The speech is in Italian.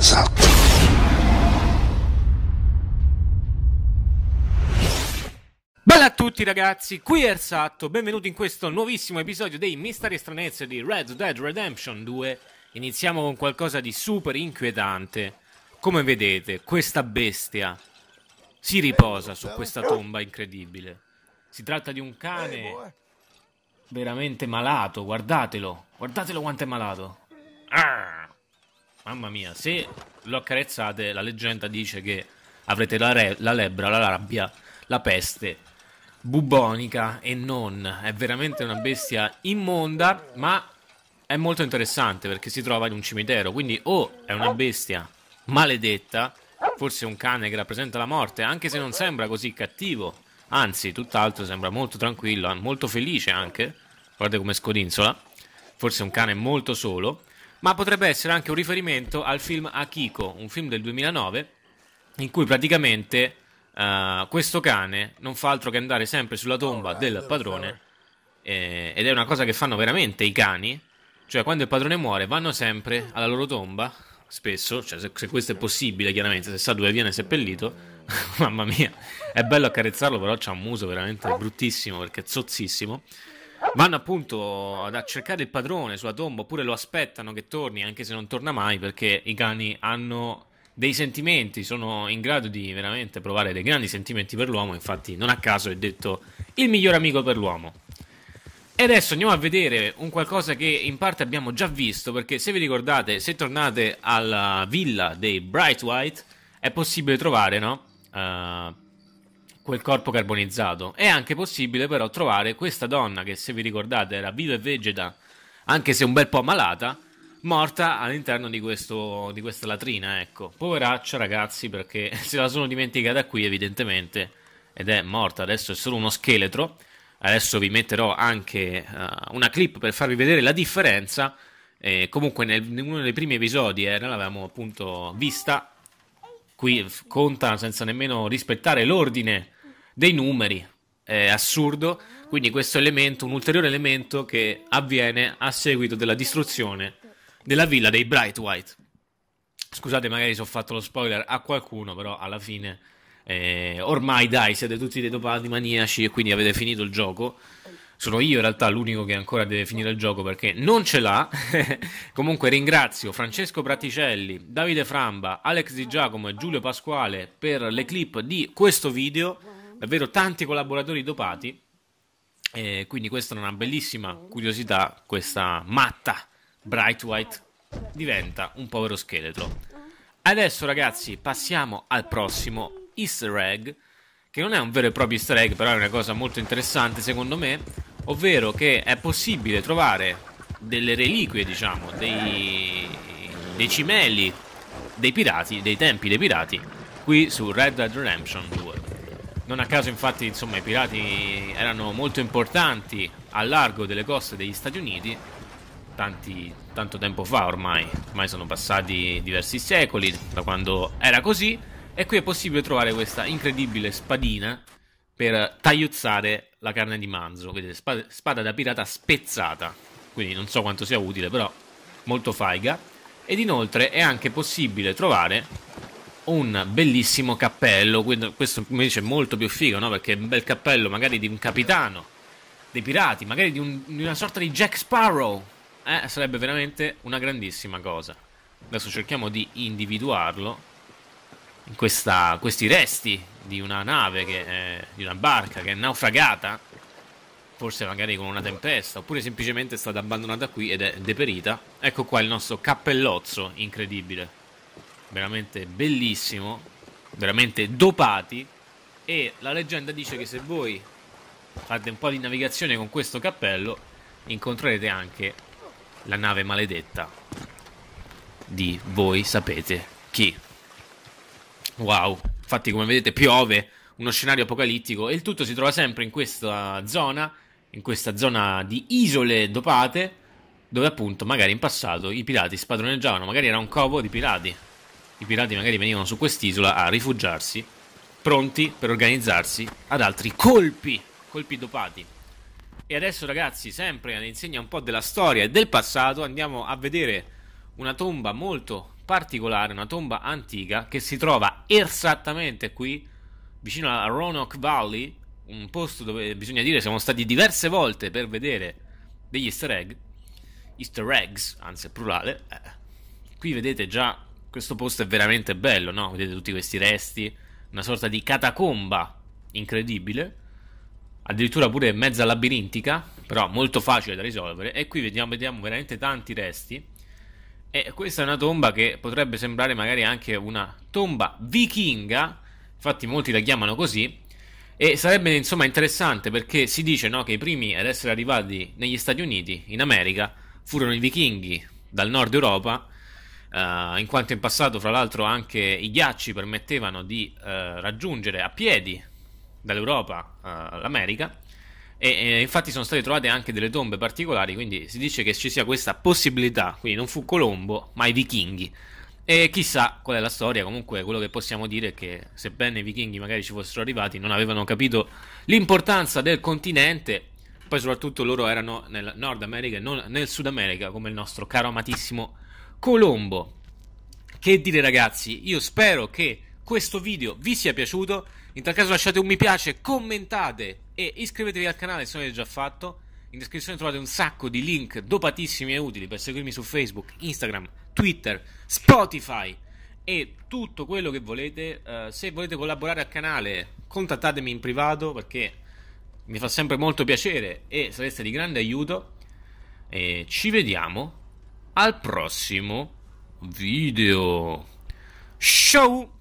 Esatto. Bella a tutti ragazzi, qui è Ersatto, benvenuti in questo nuovissimo episodio dei Misteri e Stranezze di Red Dead Redemption 2. Iniziamo con qualcosa di super inquietante. Come vedete, questa bestia si riposa su questa tomba incredibile. Si tratta di un cane eh, boh, eh. veramente malato, guardatelo, guardatelo quanto è malato. Arr! Ah. Mamma mia, se lo accarezzate, la leggenda dice che avrete la, re, la lebbra, la rabbia, la peste bubonica e non. È veramente una bestia immonda, ma è molto interessante perché si trova in un cimitero. Quindi o oh, è una bestia maledetta, forse un cane che rappresenta la morte, anche se non sembra così cattivo. Anzi, tutt'altro, sembra molto tranquillo, molto felice anche. Guardate come scodinzola. Forse un cane molto solo ma potrebbe essere anche un riferimento al film Akiko, un film del 2009, in cui praticamente uh, questo cane non fa altro che andare sempre sulla tomba del padrone, eh, ed è una cosa che fanno veramente i cani, cioè quando il padrone muore vanno sempre alla loro tomba, spesso, cioè se, se questo è possibile chiaramente, se sa dove viene seppellito, mamma mia, è bello accarezzarlo però c'ha un muso veramente bruttissimo perché è zozzissimo, vanno appunto ad cercare il padrone sulla tomba oppure lo aspettano che torni anche se non torna mai perché i cani hanno dei sentimenti, sono in grado di veramente provare dei grandi sentimenti per l'uomo, infatti non a caso è detto il miglior amico per l'uomo. E adesso andiamo a vedere un qualcosa che in parte abbiamo già visto, perché se vi ricordate, se tornate alla villa dei Bright White, è possibile trovare, no? Uh, quel corpo carbonizzato. È anche possibile però trovare questa donna che, se vi ricordate, era viva e vegeta, anche se un bel po' ammalata, morta all'interno di, questo, di questa latrina, ecco. Poveraccia, ragazzi, perché se la sono dimenticata qui, evidentemente, ed è morta, adesso è solo uno scheletro. Adesso vi metterò anche uh, una clip per farvi vedere la differenza. Eh, comunque nel, in uno dei primi episodi eh, l'avevamo appunto vista. Qui conta senza nemmeno rispettare l'ordine dei numeri. È assurdo. Quindi questo elemento, un ulteriore elemento che avviene a seguito della distruzione della villa dei Bright White. Scusate, magari se ho fatto lo spoiler a qualcuno, però alla fine eh, ormai dai, siete tutti dei dopati maniaci e quindi avete finito il gioco. Sono io in realtà l'unico che ancora deve finire il gioco perché non ce l'ha. Comunque ringrazio Francesco Praticelli, Davide Framba, Alex Di Giacomo e Giulio Pasquale per le clip di questo video davvero tanti collaboratori dopati. Eh, quindi questa è una bellissima curiosità, questa matta Bright White diventa un povero scheletro. Adesso ragazzi passiamo al prossimo easter egg, che non è un vero e proprio easter egg, però è una cosa molto interessante secondo me, ovvero che è possibile trovare delle reliquie, diciamo, dei, dei cimeli dei pirati, dei tempi dei pirati, qui su Red Dead Redemption 2. Non a caso infatti insomma, i pirati erano molto importanti a largo delle coste degli Stati Uniti tanti, tanto tempo fa ormai, ormai sono passati diversi secoli da quando era così e qui è possibile trovare questa incredibile spadina per tagliuzzare la carne di manzo, vedete spada, spada da pirata spezzata, quindi non so quanto sia utile però molto faiga ed inoltre è anche possibile trovare un bellissimo cappello, questo mi dice molto più figo, no? Perché è un bel cappello magari di un capitano, dei pirati, magari di, un, di una sorta di Jack Sparrow. Eh, sarebbe veramente una grandissima cosa. Adesso cerchiamo di individuarlo in questa, questi resti di una nave, che è, di una barca che è naufragata, forse magari con una tempesta, oppure semplicemente è stata abbandonata qui ed è deperita. Ecco qua il nostro cappellozzo incredibile veramente bellissimo, veramente dopati e la leggenda dice che se voi fate un po' di navigazione con questo cappello incontrerete anche la nave maledetta di voi sapete chi. Wow, infatti come vedete piove, uno scenario apocalittico e il tutto si trova sempre in questa zona, in questa zona di isole dopate dove appunto magari in passato i pirati spadroneggiavano, magari era un covo di pirati i pirati magari venivano su quest'isola a rifugiarsi, pronti per organizzarsi ad altri colpi, colpi dopati. E adesso ragazzi, sempre all'insegna un po' della storia e del passato, andiamo a vedere una tomba molto particolare, una tomba antica che si trova esattamente qui, vicino alla Roanoke Valley, un posto dove bisogna dire siamo stati diverse volte per vedere degli easter egg, easter eggs, anzi è plurale. Eh. Qui vedete già questo posto è veramente bello, no? Vedete tutti questi resti, una sorta di catacomba incredibile, addirittura pure mezza labirintica, però molto facile da risolvere. E qui vediamo, vediamo veramente tanti resti. E questa è una tomba che potrebbe sembrare magari anche una tomba vichinga, infatti molti la chiamano così, e sarebbe insomma interessante perché si dice no, che i primi ad essere arrivati negli Stati Uniti, in America, furono i vichinghi dal nord Europa eh, in quanto in passato, fra l'altro, anche i ghiacci permettevano di uh, raggiungere a piedi dall'Europa uh, eh, l'America. E, e, infatti sono state trovate anche delle tombe particolari, quindi si dice che ci sia questa possibilità. Quindi non fu Colombo, ma i vichinghi. E chissà qual è la storia, comunque quello che possiamo dire è che sebbene i vichinghi magari ci fossero arrivati, non avevano capito l'importanza del continente, poi soprattutto loro erano nel Nord America e non nel Sud America, come il nostro caro amatissimo Colombo. Che dire ragazzi, io spero che questo video vi sia piaciuto, in tal caso lasciate un mi piace, commentate e iscrivetevi al canale se non l'avete già fatto. In descrizione trovate un sacco di link dopatissimi e utili per seguirmi su Facebook, Instagram, Twitter, Spotify e tutto quello che volete. Uh, se volete collaborare al canale, contattatemi in privato perché mi fa sempre molto piacere e sareste di grande aiuto. E ci vediamo al prossimo video. Ciao!